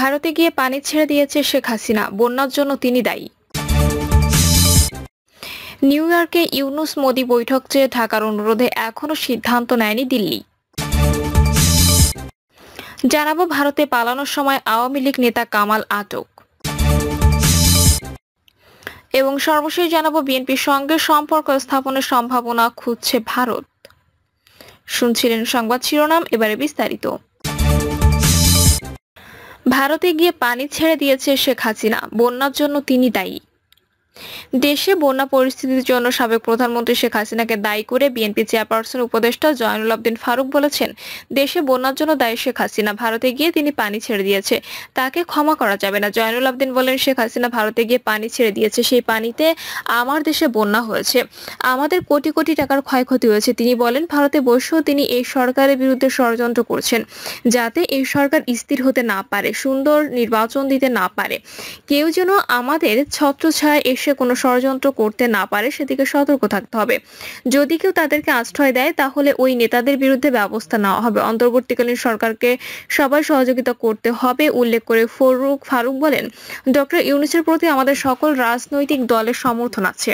ভারতে গিয়ে পানি ছেড়ে দিয়েছে শেখ হাসিনা বন্যার জন্য তিনি দায়ী নিউ ইয়র্কে ইউনুস মোদী বৈঠক চেয়ে ঢাকার অনুরোধে এখনও সিদ্ধান্ত নেয়নি দিল্লি জানাবো ভারতে পালানোর সময় আওয়ামী লীগ নেতা কামাল আটক এবং সর্বশেষ জানাবো বিএনপির সঙ্গে সম্পর্ক স্থাপনের সম্ভাবনা খুঁজছে ভারত শুনছিলেন সংবাদ শিরোনাম এবারে বিস্তারিত ভারতে গিয়ে পানি ছেড়ে দিয়েছে শেখ হাসিনা বন্যার জন্য তিনি দায়ী দেশে বন্যা পরিস্থিতির জন্য সাবেক প্রধানমন্ত্রী শেখ হাসিনাকে দায়ী করে বিএনপি চেয়ারপারসন উপদেষ্টা জয়নুল আবদিন ফারুক বলেছেন দেশে বন্যার জন্য দায়ী শেখ হাসিনা ভারতে গিয়ে তিনি পানি ছেড়ে দিয়েছে তাকে ক্ষমা করা যাবে না জয়নুল আবদিন বলেন শেখ হাসিনা ভারতে গিয়ে পানি ছেড়ে দিয়েছে সেই পানিতে আমার দেশে বন্যা হয়েছে আমাদের কোটি কোটি টাকার ক্ষয়ক্ষতি হয়েছে তিনি বলেন ভারতে বসেও তিনি এই সরকারের বিরুদ্ধে ষড়যন্ত্র করছেন যাতে এই সরকার স্থির হতে না পারে সুন্দর নির্বাচন দিতে না পারে কেউ যেন আমাদের ছত্রছায়া এসে সে কোনো ষড়যন্ত্র করতে না পারে সেদিকে সতর্ক থাকতে হবে যদি কেউ তাদেরকে আশ্রয় দেয় তাহলে ওই নেতাদের বিরুদ্ধে ব্যবস্থা নেওয়া হবে অন্তর্বর্তীকালীন সরকারকে সবাই সহযোগিতা করতে হবে উল্লেখ করে ফরুক ফারুক বলেন ডক্টর ইউনুসের প্রতি আমাদের সকল রাজনৈতিক দলের সমর্থন আছে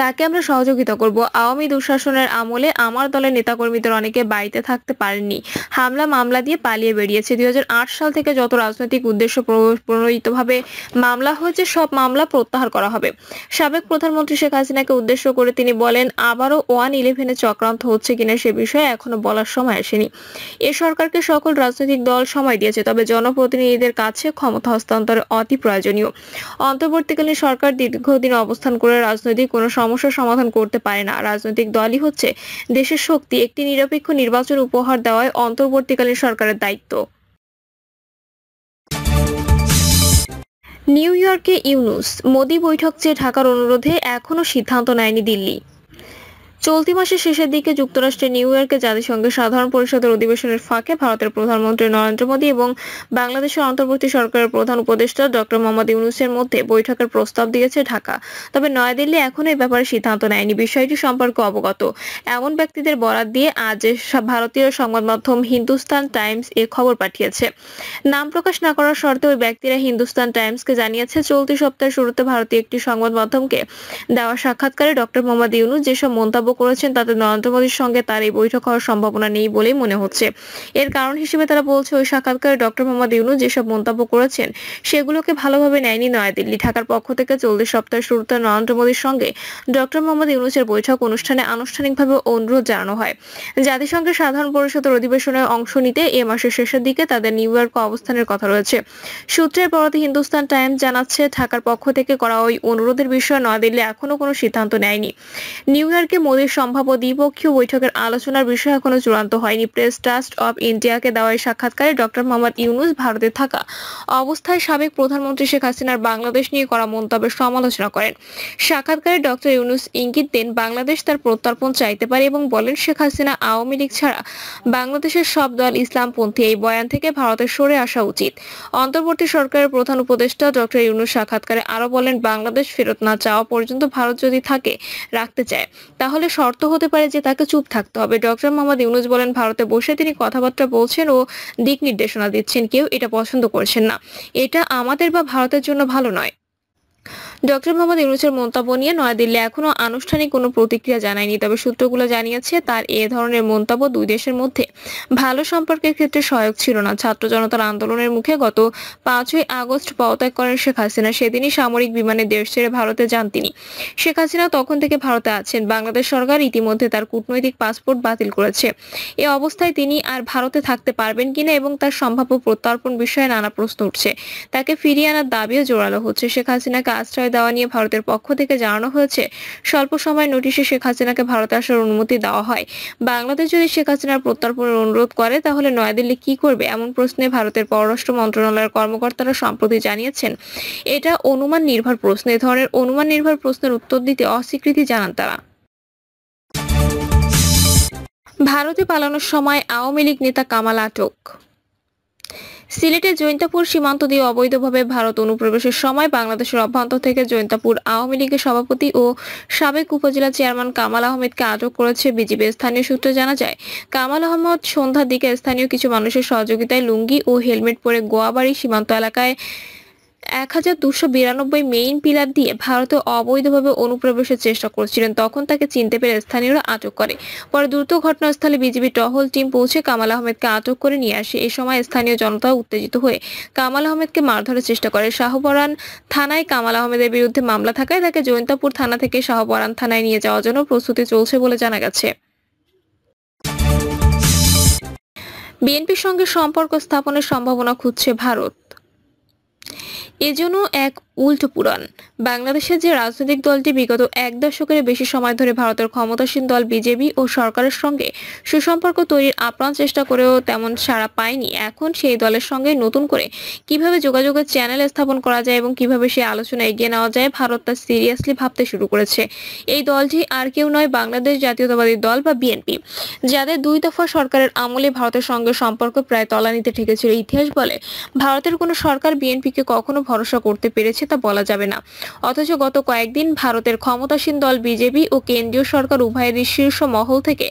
তাকে আমরা সহযোগিতা করব আওয়ামী দুঃশাসনের আমলে আমার দলের নেতাকর্মীদের অনেকে বাড়িতে থাকতে পারেননি হামলা মামলা দিয়ে পালিয়ে বেরিয়েছে দুই সাল থেকে যত রাজনৈতিক উদ্দেশ্য প্রণোদিতভাবে মামলা হয়েছে সব মামলা প্রত্যাহার করা হবে সাবেক প্রধানমন্ত্রী শেখ হাসিনাকে উদ্দেশ্য করে তিনি বলেন আবারও ওয়ান ইলেভেনে চক্রান্ত হচ্ছে কিনা সে বিষয়ে এখনো বলার সময় আসেনি এ সরকারকে সকল রাজনৈতিক দল সময় দিয়েছে তবে জনপ্রতিনিধিদের কাছে ক্ষমতা হস্তান্তরে অতি প্রয়োজনীয় অন্তর্বর্তীকালীন সরকার দীর্ঘদিন অবস্থান করে রাজনৈতিক কোনো সমস্যার সমাধান করতে পারে না রাজনৈতিক দলই হচ্ছে দেশের শক্তি একটি নিরপেক্ষ নির্বাচন উপহার দেওয়ায় অন্তর্বর্তীকালীন সরকারের দায়িত্ব নিউ ইয়র্কে ইউনুস মোদি বৈঠক চেয়ে ঢাকার অনুরোধে এখনও সিদ্ধান্ত নেয়নি দিল্লি চলতি মাসের শেষের দিকে যুক্তরাষ্ট্রের নিউ ইয়র্কে জাতিসংঘের সাধারণ পরিষদের অধিবেশনের ফাঁকে ভারতের প্রধানমন্ত্রী নরেন্দ্র মোদী এবং বাংলাদেশের অন্তর্বর্তী সরকারের প্রধান উপদেষ্টা ডক্টর মোহাম্মদ ইউনুসের মধ্যে বৈঠকের প্রস্তাব দিয়েছে ঢাকা তবে নয়াদিল্লি এখনও এ ব্যাপারে সিদ্ধান্ত নেয়নি বিষয়টি সম্পর্কে অবগত এমন ব্যক্তিদের বরাত দিয়ে আজ ভারতীয় সংবাদ মাধ্যম হিন্দুস্তান টাইমস এ খবর পাঠিয়েছে নাম প্রকাশ না করার শর্তে ওই ব্যক্তিরা হিন্দুস্তান টাইমসকে জানিয়েছে চলতি সপ্তাহের শুরুতে ভারতীয় একটি সংবাদ মাধ্যমকে দেওয়া সাক্ষাৎকারে ডক্টর মোহাম্মদ ইউনুস যেসব মন্তব্য মন্তব্য করেছেন তাতে নরেন্দ্র মোদীর সঙ্গে তার এই বৈঠক হওয়ার সম্ভাবনা নেই বলেই মনে হচ্ছে এর কারণ হিসেবে তারা বলছে ওই সাক্ষাৎকারে ডক্টর মোহাম্মদ ইউনু যেসব মন্তব্য করেছেন সেগুলোকে ভালোভাবে নেয়নি নয়াদিল্লি ঢাকার পক্ষ থেকে চলতি সপ্তাহের শুরুতে নরেন্দ্র মোদীর সঙ্গে ডক্টর মোহাম্মদ ইউনুসের বৈঠক অনুষ্ঠানে আনুষ্ঠানিকভাবে অনুরোধ জানানো হয় জাতিসংঘের সাধারণ পরিষদের অধিবেশনে অংশ নিতে এ মাসের শেষের দিকে তাদের নিউ ইয়র্কে অবস্থানের কথা রয়েছে সূত্রের পরতে হিন্দুস্তান টাইমস জানাচ্ছে ঢাকার পক্ষ থেকে করা ওই অনুরোধের বিষয়ে নয়াদিল্লি এখনো কোনো সিদ্ধান্ত নেয়নি নিউ ইয়র্কে মোদীর সম্ভাব্য দ্বিপক্ষীয় বৈঠকের আলোচনার বিষয় এখনো চূড়ান্ত হয়নি প্রেস ট্রাস্ট অব ইন্ডিয়াকে দেওয়া সাক্ষাৎকারে ডক্টর মোহাম্মদ ইউনুস ভারতে থাকা অবস্থায় সাবেক প্রধানমন্ত্রী শেখ হাসিনার বাংলাদেশ নিয়ে করা মন্তব্যের সমালোচনা করেন সাক্ষাৎকারে ডক্টর ইউনুস ইঙ্গিত দেন বাংলাদেশ তার প্রত্যর্পণ চাইতে পারে এবং বলেন শেখ হাসিনা আওয়ামী লীগ ছাড়া বাংলাদেশের সব দল ইসলামপন্থী এই বয়ান থেকে ভারতের সরে আসা উচিত অন্তর্বর্তী সরকারের প্রধান উপদেষ্টা ডক্টর ইউনুস সাক্ষাৎকারে আরো বলেন বাংলাদেশ ফেরত না চাওয়া পর্যন্ত ভারত যদি থাকে রাখতে চায় তাহলে একটা শর্ত হতে পারে যে তাকে চুপ থাকতে হবে ডক্টর মোহাম্মদ ইউনুস বলেন ভারতে বসে তিনি কথাবার্তা বলছেন ও দিক নির্দেশনা দিচ্ছেন কেউ এটা পছন্দ করছেন না এটা আমাদের বা ভারতের জন্য ভালো নয় ডক্টর মোহাম্মদ ইউনুসের মন্তব্য নিয়ে নয়াদিল্লি এখনও আনুষ্ঠানিক কোনো প্রতিক্রিয়া জানায়নি তবে সূত্রগুলো জানিয়েছে তার এ ধরনের মন্তব্য দুই দেশের মধ্যে ভালো সম্পর্কের ক্ষেত্রে সহায়ক ছিল না ছাত্র জনতার আন্দোলনের মুখে গত পাঁচই আগস্ট পদত্যাগ করেন শেখ হাসিনা সেদিনই সামরিক বিমানে দেশ ছেড়ে ভারতে যান তিনি শেখ হাসিনা তখন থেকে ভারতে আছেন বাংলাদেশ সরকার ইতিমধ্যে তার কূটনৈতিক পাসপোর্ট বাতিল করেছে এ অবস্থায় তিনি আর ভারতে থাকতে পারবেন কিনা এবং তার সম্ভাব্য প্রত্যর্পণ বিষয়ে নানা প্রশ্ন উঠছে তাকে ফিরিয়ে আনার দাবিও জোরালো হচ্ছে শেখ হাসিনাকে আশ্রয় সময় দেওয়া নিয়ে ভারতের পক্ষ থেকে জানানো হয়েছে স্বল্প সময় নোটিশে শেখ হাসিনাকে ভারতে আসার অনুমতি দেওয়া হয় বাংলাদেশ যদি শেখ হাসিনার প্রত্যর্পণের অনুরোধ করে তাহলে নয়াদিল্লি কি করবে এমন প্রশ্নে ভারতের পররাষ্ট্র মন্ত্রণালয়ের কর্মকর্তারা সম্প্রতি জানিয়েছেন এটা অনুমান নির্ভর প্রশ্ন এ ধরনের অনুমান নির্ভর প্রশ্নের উত্তর দিতে অস্বীকৃতি জানান তারা ভারতে পালানোর সময় আওয়ামী লীগ নেতা কামাল আটক সিলেটের জৈন্তাপুর সীমান্ত দিয়ে অবৈধভাবে ভারত অনুপ্রবেশের সময় বাংলাদেশের অভ্যন্তর থেকে জৈন্তাপুর আওয়ামী লীগের সভাপতি ও সাবেক উপজেলা চেয়ারম্যান কামাল আহমেদকে আটক করেছে বিজিবি স্থানীয় সূত্রে জানা যায় কামাল আহমদ সন্ধ্যার দিকে স্থানীয় কিছু মানুষের সহযোগিতায় লুঙ্গি ও হেলমেট পরে গোয়াবাড়ি সীমান্ত এলাকায় এক হাজার দুশো বিরানব্বই মেইন পিলার দিয়ে ভারতে অবৈধভাবে অনুপ্রবেশের চেষ্টা করছিলেন তখন তাকে চিনতে পেরে স্থানীয়রা আটক করে পরে দ্রুত ঘটনাস্থলে বিজেপি টহল টিম পৌঁছে কামাল আহমেদকে আটক করে নিয়ে আসে এই সময় স্থানীয় জনতা উত্তেজিত হয়ে কামাল আহমেদকে মারধরের চেষ্টা করে শাহবরান থানায় কামাল আহমেদের বিরুদ্ধে মামলা থাকায় তাকে জৈন্তাপুর থানা থেকে শাহবরান থানায় নিয়ে যাওয়ার জন্য প্রস্তুতি চলছে বলে জানা গেছে বিএনপির সঙ্গে সম্পর্ক স্থাপনের সম্ভাবনা খুঁজছে ভারত এজন্য এক উল্টো পুরাণ বাংলাদেশের যে রাজনৈতিক দলটি বিগত এক দশকের বেশি সময় ধরে ভারতের ক্ষমতাসীন দল বিজেপি ও সরকারের সঙ্গে সুসম্পর্ক তৈরির আপ্রাণ চেষ্টা করেও তেমন সাড়া পায়নি এখন সেই দলের সঙ্গে নতুন করে কিভাবে যোগাযোগের চ্যানেল স্থাপন করা যায় এবং কিভাবে সেই আলোচনা এগিয়ে নেওয়া যায় ভারত তা সিরিয়াসলি ভাবতে শুরু করেছে এই দলটি আর কেউ নয় বাংলাদেশ জাতীয়তাবাদী দল বা বিএনপি যাদের দুই দফা সরকারের আমলে ভারতের সঙ্গে সম্পর্ক প্রায় তলানিতে ঠেকেছিল ইতিহাস বলে ভারতের কোনো সরকার বিএনপিকে কখন কখনো ভরসা করতে পেরেছে তা বলা যাবে না অথচ গত কয়েকদিন ভারতের ক্ষমতাসীন দল বিজেপি ও কেন্দ্রীয় সরকার উভয়েরই শীর্ষ মহল থেকে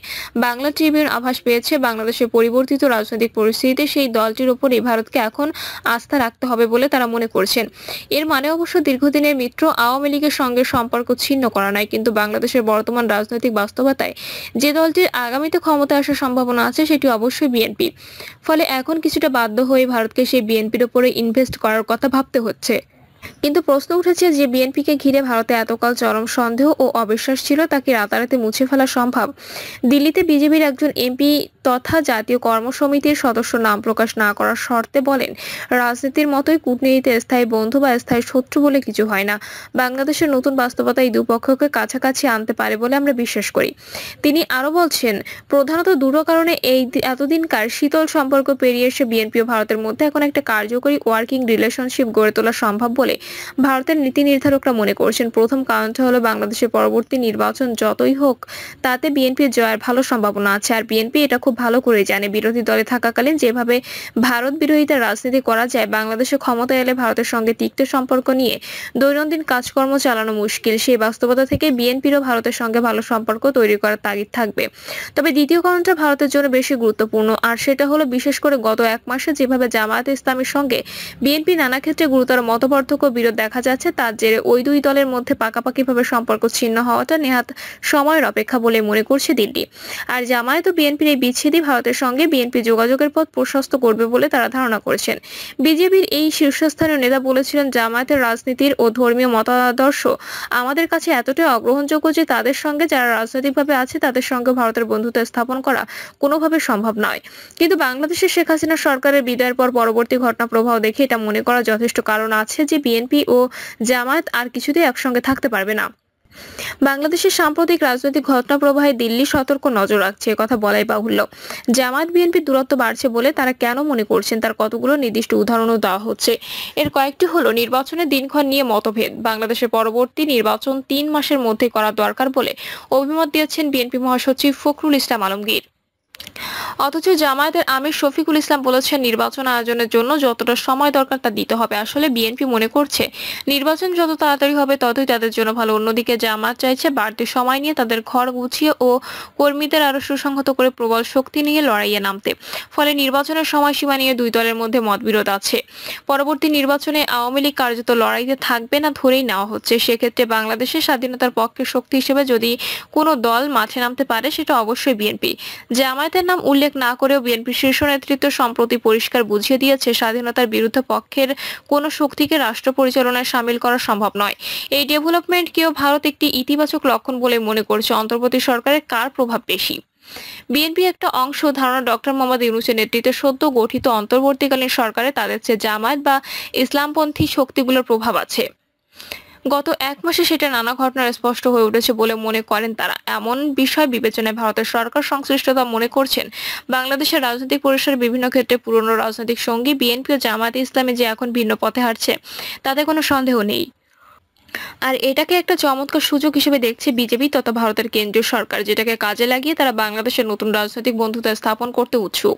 বাংলা ট্রিবিউন আভাস পেয়েছে বাংলাদেশের পরিবর্তিত রাজনৈতিক পরিস্থিতিতে সেই দলটির উপরই ভারতকে এখন আস্থা রাখতে হবে বলে তারা মনে করছেন এর মানে অবশ্য দীর্ঘদিনের মিত্র আওয়ামী লীগের সঙ্গে সম্পর্ক ছিন্ন করা নয় কিন্তু বাংলাদেশের বর্তমান রাজনৈতিক বাস্তবতায় যে দলটির আগামীতে ক্ষমতা আসার সম্ভাবনা আছে সেটি অবশ্যই বিএনপি ফলে এখন কিছুটা বাধ্য হয়ে ভারতকে সেই বিএনপির ওপরে ইনভেস্ট করার কথা ভাবতে হচ্ছে কিন্তু প্রশ্ন উঠেছে যে বিএনপিকে ঘিরে ভারতে এতকাল চরম সন্দেহ ও অবিশ্বাস ছিল তাকে রাতারাতি মুছে ফেলা সম্ভব দিল্লিতে বিজেপির একজন এমপি তথা জাতীয় কর্মসমিতির সদস্য নাম প্রকাশ না করার শর্তে বলেন রাজনীতির মতোই কূটনীতিতে স্থায়ী বন্ধু বা স্থায়ী শত্রু বলে কিছু হয় না বাংলাদেশের নতুন বাস্তবতা এই দুপক্ষকে কাছাকাছি আনতে পারে বলে আমরা বিশ্বাস করি তিনি আরো বলছেন প্রধানত দুটো কারণে এই এতদিনকার শীতল সম্পর্ক পেরিয়ে এসে বিএনপি ও ভারতের মধ্যে এখন একটা কার্যকরী ওয়ার্কিং রিলেশনশিপ গড়ে তোলা সম্ভব বলে ভারতের নীতি নির্ধারকরা মনে করছেন প্রথম কারণটা হলো বাংলাদেশের পরবর্তী নির্বাচন যতই হোক তাতে বিএনপির জয়ের ভালো সম্ভাবনা আছে আর বিএনপি এটা খুব ভালো করে জানে বিরোধী দলে থাকাকালীন যেভাবে ভারত বিরোধিতা রাজনীতি করা যায় বাংলাদেশে ক্ষমতা এলে ভারতের সঙ্গে তিক্ত সম্পর্ক নিয়ে দৈনন্দিন কাজকর্ম চালানো মুশকিল সেই বাস্তবতা থেকে বিএনপিরও ভারতের সঙ্গে ভালো সম্পর্ক তৈরি করার তাগিদ থাকবে তবে দ্বিতীয় কারণটা ভারতের জন্য বেশি গুরুত্বপূর্ণ আর সেটা হলো বিশেষ করে গত এক মাসে যেভাবে জামায়াত ইসলামের সঙ্গে বিএনপি নানা ক্ষেত্রে গুরুতর মতপার্থক্য বিরোধ দেখা যাচ্ছে তার জেরে ওই দুই দলের মধ্যে পাকাপাকিভাবে সম্পর্ক ছিন্ন হওয়াটা নেহাত সময়ের অপেক্ষা বলে মনে করছে দিল্লি আর জামায়াত ও বিএনপির এই বিচ্ছিন্ন বিচ্ছেদই ভারতের সঙ্গে বিএনপি যোগাযোগের পথ প্রশস্ত করবে বলে তারা ধারণা করেছেন বিজেপির এই শীর্ষস্থানীয় নেতা বলেছিলেন জামায়াতের রাজনীতির ও ধর্মীয় মতাদর্শ আমাদের কাছে এতটাই অগ্রহণযোগ্য যে তাদের সঙ্গে যারা রাজনৈতিকভাবে আছে তাদের সঙ্গে ভারতের বন্ধুত্ব স্থাপন করা কোনোভাবে সম্ভব নয় কিন্তু বাংলাদেশের শেখ হাসিনা সরকারের বিদায়ের পর পরবর্তী ঘটনা প্রবাহ দেখে এটা মনে করা যথেষ্ট কারণ আছে যে বিএনপি ও জামায়াত আর কিছুতেই একসঙ্গে থাকতে পারবে না বাংলাদেশের সাম্প্রতিক রাজনৈতিক ঘটনা প্রবাহে দিল্লি সতর্ক নজর রাখছে কথা বলাই বাহুল্য জামাত বিএনপির দূরত্ব বাড়ছে বলে তারা কেন মনে করছেন তার কতগুলো নির্দিষ্ট উদাহরণও দেওয়া হচ্ছে এর কয়েকটি হলো নির্বাচনের দিনক্ষণ নিয়ে মতভেদ বাংলাদেশের পরবর্তী নির্বাচন তিন মাসের মধ্যে করা দরকার বলে অভিমত দিয়েছেন বিএনপি মহাসচিব ফখরুল ইসলাম আলমগীর অথচ জামায়াতের আমির শফিকুল ইসলাম বলেছেন নির্বাচন আয়োজনের জন্য যতটা সময় দরকার তা দিতে হবে আসলে বিএনপি মনে করছে নির্বাচন যত তাড়াতাড়ি হবে ততই তাদের জন্য ভালো অন্যদিকে জামায়াত চাইছে বাড়তি সময় নিয়ে তাদের ঘর গুছিয়ে ও কর্মীদের আরো সুসংহত করে প্রবল শক্তি নিয়ে লড়াইয়ে নামতে ফলে নির্বাচনের সময়সীমা নিয়ে দুই দলের মধ্যে মতবিরোধ আছে পরবর্তী নির্বাচনে আওয়ামী লীগ কার্যত লড়াইতে থাকবে না ধরেই নেওয়া হচ্ছে সেক্ষেত্রে বাংলাদেশের স্বাধীনতার পক্ষে শক্তি হিসেবে যদি কোনো দল মাঠে নামতে পারে সেটা অবশ্যই বিএনপি জামায়াত জামায়াতের নাম উল্লেখ না করেও বিএনপি শীর্ষ নেতৃত্ব সম্প্রতি পরিষ্কার বুঝিয়ে দিয়েছে স্বাধীনতার বিরুদ্ধে পক্ষের কোনো শক্তিকে রাষ্ট্র পরিচালনায় সামিল করা সম্ভব নয় এই ডেভেলপমেন্টকেও ভারত একটি ইতিবাচক লক্ষণ বলে মনে করছে অন্তর্বর্তী সরকারের কার প্রভাব বেশি বিএনপি একটা অংশ ধারণা ডক্টর মোহাম্মদ ইউনুসের নেতৃত্বে সদ্য গঠিত অন্তর্বর্তীকালীন সরকারে তাদের চেয়ে জামায়াত বা ইসলামপন্থী শক্তিগুলোর প্রভাব আছে গত এক মাসে সেটা নানা ঘটনার স্পষ্ট হয়ে উঠেছে বলে মনে করেন তারা এমন বিষয় বিবেচনায় ভারতের সরকার সংশ্লিষ্টতা মনে করছেন বাংলাদেশের রাজনৈতিক পরিসরের বিভিন্ন ক্ষেত্রে পুরনো রাজনৈতিক সঙ্গী বিএনপি ও জামাত ইসলামী যে এখন ভিন্ন পথে হারছে তাতে কোনো সন্দেহ নেই আর এটাকে একটা চমৎকার সুযোগ হিসেবে দেখছে বিজেপি তথা ভারতের কেন্দ্রীয় সরকার যেটাকে কাজে লাগিয়ে তারা বাংলাদেশের নতুন রাজনৈতিক বন্ধুতা স্থাপন করতে উৎসুক